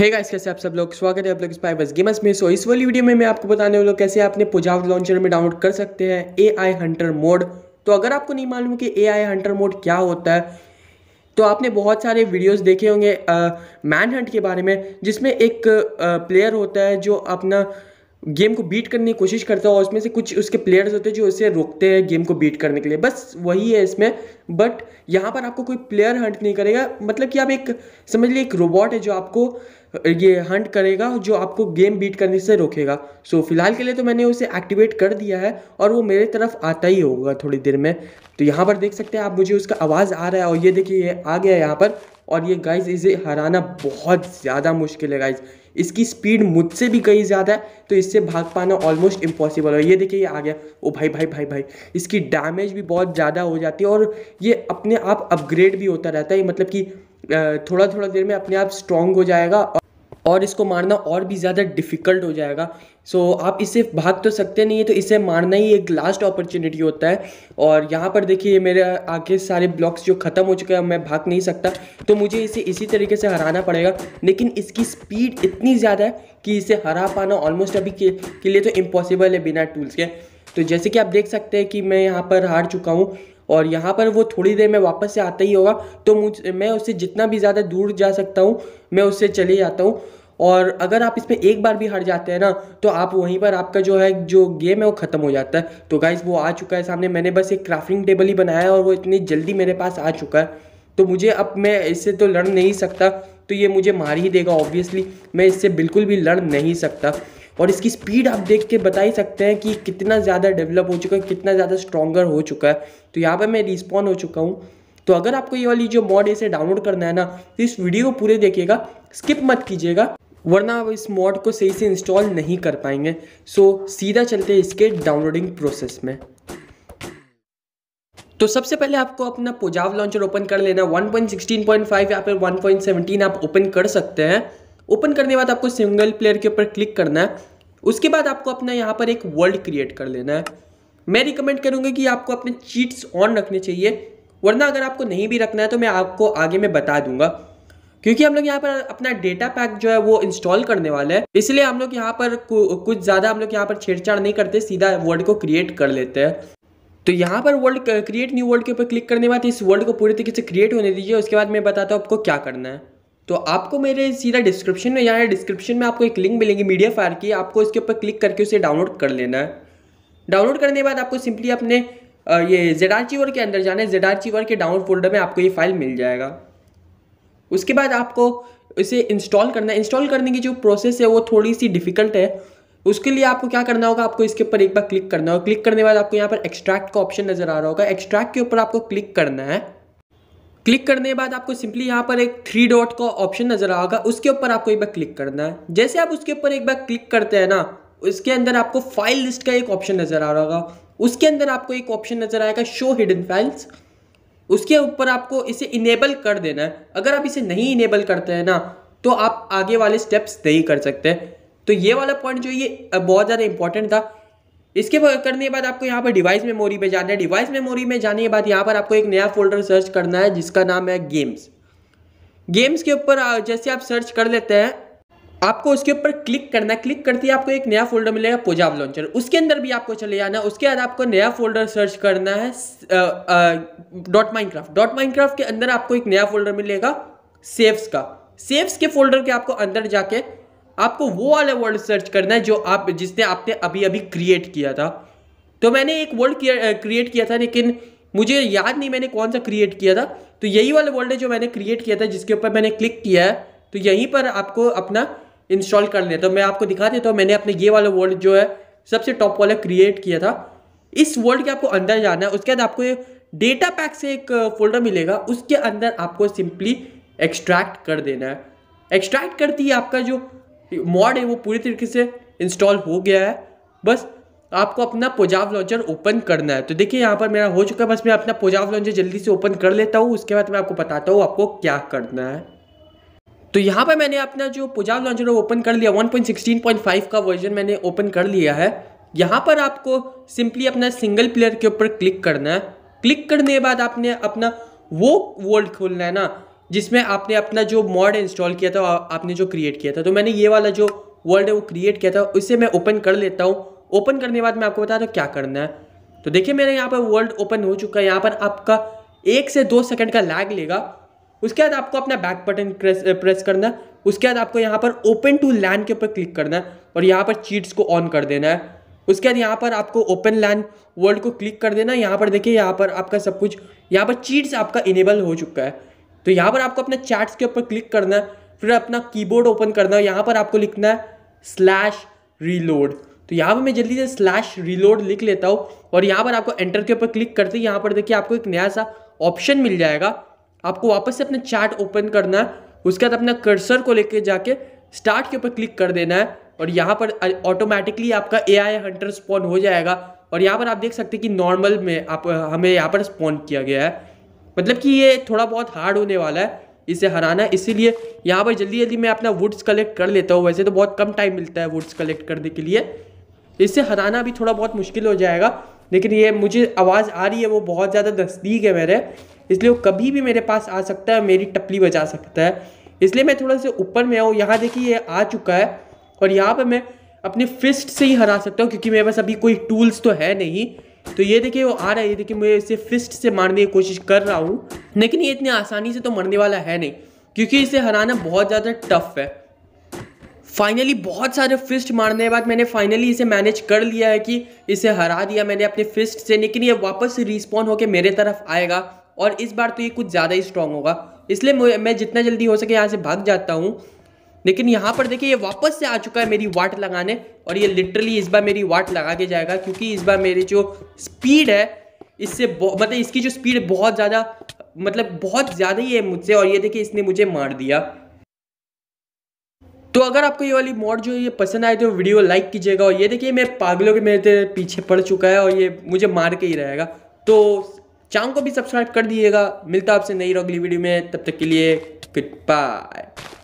हे hey guys कैसे आप सब लोग स्वागत है आप लोग स्पाइवर्स गेमर्स में सो इस वाली वीडियो में मैं आपको बताने वाला हूँ कैसे आपने पुजाव लॉन्चर में डाउनलोड कर सकते हैं ए आई हंटर मोड तो अगर आपको नहीं मालूम कि ए आई हंटर मोड क्या होता है तो आपने बहुत सारे वीडियोस देखे होंगे मैन हंट के बारे में जिसमें एक आ, प्लेयर होता है जो अपना गेम को बीट करने की कोशिश करता है और उसमें से कुछ उसके प्लेयर्स होते हैं जो उसे रोकते हैं गेम को बीट करने के लिए बस वही है इसमें बट यहाँ पर आपको कोई प्लेयर हंट नहीं करेगा मतलब कि आप एक समझ लीजिए एक रोबोट है जो आपको ये हंट करेगा जो आपको गेम बीट करने से रोकेगा सो so, फिलहाल के लिए तो मैंने उसे एक्टिवेट कर दिया है और वो मेरे तरफ आता ही होगा थोड़ी देर में तो यहाँ पर देख सकते हैं आप मुझे उसका आवाज़ आ रहा है और ये देखिए ये आ गया है यहाँ पर और ये गाइज इसे हराना बहुत ज़्यादा मुश्किल है गाइज़ इसकी स्पीड मुझसे भी कहीं ज़्यादा है तो इससे भाग पाना ऑलमोस्ट इम्पॉसिबल है ये देखिए ये आ गया ओ भाई भाई भाई भाई इसकी डैमेज भी बहुत ज़्यादा हो जाती है और ये अपने आप अपग्रेड भी होता रहता है मतलब कि थोड़ा थोड़ा देर में अपने आप स्ट्रांग हो जाएगा और और इसको मारना और भी ज़्यादा डिफ़िकल्ट हो जाएगा सो so, आप इसे भाग तो सकते नहीं है तो इसे मारना ही एक लास्ट अपॉर्चुनिटी होता है और यहाँ पर देखिए मेरे आगे सारे ब्लॉक्स जो ख़त्म हो चुके हैं मैं भाग नहीं सकता तो मुझे इसे इसी तरीके से हराना पड़ेगा लेकिन इसकी स्पीड इतनी ज़्यादा है कि इसे हरा पाना ऑलमोस्ट अभी के, के लिए तो इम्पॉसिबल है बिना टूल्स के तो जैसे कि आप देख सकते हैं कि मैं यहाँ पर हार चुका हूँ और यहाँ पर वो थोड़ी देर में वापस से आता ही होगा तो मुझ मैं उससे जितना भी ज़्यादा दूर जा सकता हूँ मैं उससे चले जाता हूँ और अगर आप इस पर एक बार भी हार जाते हैं ना तो आप वहीं पर आपका जो है जो गेम है वो ख़त्म हो जाता है तो गाइज़ वो आ चुका है सामने मैंने बस एक क्राफ्टिंग टेबल ही बनाया है और वो इतनी जल्दी मेरे पास आ चुका है तो मुझे अब मैं इससे तो लड़ नहीं सकता तो ये मुझे मार ही देगा ऑब्वियसली मैं इससे बिल्कुल भी लड़ नहीं सकता और इसकी स्पीड आप देख के बता ही सकते हैं कि कितना ज़्यादा डेवलप हो चुका है कितना ज़्यादा स्ट्रॉन्गर हो चुका है तो यहाँ पर मैं रिस्पॉन्ड हो चुका हूँ तो अगर आपको ये वाली जो मॉड इसे डाउनलोड करना है ना तो इस वीडियो को पूरे देखिएगा स्किप मत कीजिएगा वरना आप इस मॉड को सही से इंस्टॉल नहीं कर पाएंगे सो सीधा चलते हैं इसके डाउनलोडिंग प्रोसेस में तो सबसे पहले आपको अपना पुजाव लॉन्चर ओपन कर लेना 1.16.5 या फिर 1.17 आप ओपन कर सकते हैं ओपन करने के बाद आपको सिंगल प्लेयर के ऊपर क्लिक करना है उसके बाद आपको अपना यहाँ पर एक वर्ल्ड क्रिएट कर लेना है मैं रिकमेंड करूँगा कि आपको अपने चीट्स ऑन रखने चाहिए वरना अगर आपको नहीं भी रखना है तो मैं आपको आगे में बता दूंगा क्योंकि हम लोग यहाँ पर अपना डेटा पैक जो है वो इंस्टॉल करने वाले हैं इसलिए हम लोग यहाँ पर कुछ ज़्यादा हम लोग यहाँ पर छेड़छाड़ नहीं करते सीधा वर्ड को क्रिएट कर लेते हैं तो यहाँ पर वर्ल्ड क्रिएट न्यू वर्ल्ड के ऊपर क्लिक करने बाद इस वर्ल्ड को पूरी तरीके से क्रिएट होने दीजिए उसके बाद मैं बताता हूँ आपको क्या करना है तो आपको मेरे सीधा डिस्क्रिप्शन में यहाँ डिस्क्रिप्शन में आपको एक लिंक मिलेगी मीडिया फायर की आपको इसके ऊपर क्लिक करके उसे डाउनलोड कर लेना है डाउनलोड करने के बाद आपको सिंपली अपने ये जेड आर के अंदर जाना है जेड आर के डाउनलोड फोल्डर में आपको ये फाइल मिल जाएगा उसके बाद आपको इसे इंस्टॉल करना है इंस्टॉल करने की जो प्रोसेस है वो थोड़ी सी डिफ़िकल्ट है उसके लिए आपको क्या करना होगा आपको इसके ऊपर एक बार क्लिक करना होगा क्लिक करने के बाद आपको यहाँ पर एक्सट्रैक्ट का ऑप्शन नज़र आ रहा होगा एक्सट्रैक्ट के ऊपर आपको क्लिक करना है क्लिक करने के बाद आपको सिंपली यहाँ पर एक थ्री डॉट का ऑप्शन नज़र आएगा उसके ऊपर आपको एक बार क्लिक करना है जैसे आप उसके ऊपर एक बार क्लिक करते हैं ना उसके अंदर आपको फाइल लिस्ट का एक ऑप्शन नज़र आ रहा होगा उसके अंदर आपको एक ऑप्शन नज़र आएगा शो हिडन फाइल्स उसके ऊपर आपको इसे इनेबल कर देना है अगर आप इसे नहीं इनेबल करते हैं ना तो आप आगे वाले स्टेप्स नहीं कर सकते तो ये वाला पॉइंट जो ये बहुत ज़्यादा इंपॉर्टेंट था इसके करने के बाद आपको यहाँ पर डिवाइस मेमोरी में जाना है डिवाइस मेमोरी में जाने के बाद यहाँ पर आपको एक नया फोल्डर सर्च करना है जिसका नाम है गेम्स गेम्स के ऊपर जैसे आप सर्च कर लेते हैं आपको उसके ऊपर क्लिक करना है क्लिक करते ही आपको एक नया फोल्डर मिलेगा पोजाब लॉन्चर उसके अंदर भी आपको चले जाना उसके बाद आपको नया फोल्डर सर्च करना है डॉट माइनक्राफ्ट डॉट माइनक्राफ्ट के अंदर आपको एक नया फोल्डर मिलेगा सेव्स का सेव्स के फोल्डर के आपको अंदर जाके आपको वो वाला वर्ल्ड सर्च करना है जो आप जिसने आपने अभी अभी क्रिएट किया था तो मैंने एक वर्ल्ड क्रिएट uh, किया था लेकिन मुझे याद नहीं मैंने कौन सा क्रिएट किया था तो यही वाला वर्ल्ड है जो मैंने क्रिएट किया था जिसके ऊपर मैंने क्लिक किया है तो यहीं पर आपको अपना इंस्टॉल कर लिया तो मैं आपको दिखा देता हूँ मैंने अपने ये वाला वर्ल्ड जो है सबसे टॉप वाला क्रिएट किया था इस वर्ल्ड के आपको अंदर जाना है उसके बाद आपको ये डेटा पैक से एक फोल्डर मिलेगा उसके अंदर आपको सिंपली एक्सट्रैक्ट कर देना है एक्सट्रैक्ट करती है आपका जो मॉड है वो पूरी तरीके से इंस्टॉल हो गया है बस आपको अपना पोजाव लॉन्चर ओपन करना है तो देखिए यहाँ पर मेरा हो चुका है बस मैं अपना पोजाव लॉन्चर जल्दी से ओपन कर लेता हूँ उसके बाद मैं आपको बताता हूँ आपको क्या करना है तो यहाँ पर मैंने अपना जो पुजाब लॉन्चर है ओपन कर लिया 1.16.5 का वर्जन मैंने ओपन कर लिया है यहाँ पर आपको सिंपली अपना सिंगल प्लेयर के ऊपर क्लिक करना है क्लिक करने के बाद आपने अपना वो वर्ल्ड खोलना है ना जिसमें आपने अपना जो मॉड इंस्टॉल किया था आपने जो क्रिएट किया था तो मैंने ये वाला जो वर्ल्ड है वो क्रिएट किया था उसे मैं ओपन कर लेता हूँ ओपन करने के बाद मैं आपको बता दूँ क्या करना है तो देखिए मेरे यहाँ पर वर्ल्ड ओपन हो चुका है यहाँ पर आपका एक से दो सेकंड का लैग लेगा उसके बाद आपको अपना बैक बटन प्रेस करना है उसके बाद आपको यहाँ पर ओपन टू लैंड के ऊपर क्लिक करना है और यहाँ पर चीट्स को ऑन कर देना है उसके बाद यहाँ पर आपको ओपन लैंड वर्ल्ड को क्लिक कर देना है यहाँ पर देखिए यहाँ पर आपका सब कुछ यहाँ पर चीट्स आपका इनेबल हो चुका है तो यहाँ पर आपको अपने चैट्स के ऊपर क्लिक करना है फिर अपना कीबोर्ड ओपन करना है यहाँ पर आपको लिखना है स्लैश रीलोड तो यहाँ पर मैं जल्दी से स्लैश रीलोड लिख लेता हूँ और यहाँ पर आपको एंटर के ऊपर क्लिक करते ही यहाँ पर देखिए आपको एक नया सा ऑप्शन मिल जाएगा आपको वापस से अपना चार्ट ओपन करना है उसके बाद अपना कर्सर को लेके जाके स्टार्ट के ऊपर क्लिक कर देना है और यहाँ पर ऑटोमेटिकली आपका ए आई हंटर स्पॉन हो जाएगा और यहाँ पर आप देख सकते हैं कि नॉर्मल में आप हमें यहाँ पर स्पॉन किया गया है मतलब कि ये थोड़ा बहुत हार्ड होने वाला है इसे हराना इसीलिए यहाँ पर जल्दी जल्दी मैं अपना वुड्स कलेक्ट कर लेता हूँ वैसे तो बहुत कम टाइम मिलता है वुड्स कलेक्ट करने के लिए इसे हराना भी थोड़ा बहुत मुश्किल हो जाएगा लेकिन ये मुझे आवाज़ आ रही है वो बहुत ज़्यादा नज़दीक है मेरे इसलिए वो कभी भी मेरे पास आ सकता है मेरी टपली बजा सकता है इसलिए मैं थोड़ा सा ऊपर में आऊँ यहाँ देखिए ये आ चुका है और यहाँ पर मैं अपने फिस्ट से ही हरा सकता हूँ क्योंकि मेरे पास अभी कोई टूल्स तो है नहीं तो ये देखिए वो आ रहा है ये देखिए मैं इसे फिस्ट से मारने की कोशिश कर रहा हूँ लेकिन ये इतनी आसानी से तो मरने वाला है नहीं क्योंकि इसे हराना बहुत ज़्यादा टफ है फाइनली बहुत सारे फिस्ट मारने के बाद मैंने फाइनली इसे मैनेज कर लिया है कि इसे हरा दिया मैंने अपने फिस्ट से लेकिन ये वापस रिस्पॉन्ड होकर मेरे तरफ आएगा और इस बार तो ये कुछ ज़्यादा ही स्ट्रांग होगा इसलिए मैं जितना जल्दी हो सके यहाँ से भाग जाता हूँ लेकिन यहाँ पर देखिए ये वापस से आ चुका है मेरी वाट लगाने और ये लिटरली इस बार मेरी वाट लगा के जाएगा क्योंकि इस बार मेरी जो स्पीड है इससे मतलब इसकी जो स्पीड बहुत ज़्यादा मतलब बहुत ज़्यादा ही है मुझसे और ये देखिए इसने मुझे मार दिया तो अगर आपको ये वाली मॉड जो ये पसंद आए तो वीडियो लाइक कीजिएगा और ये देखिए मैं पागलों के मेरे पीछे पड़ चुका है और ये मुझे मार के ही रहेगा तो चैनल को भी सब्सक्राइब कर दीजिएगा मिलता आपसे नई अगली वीडियो में तब तक के लिए गुड बाय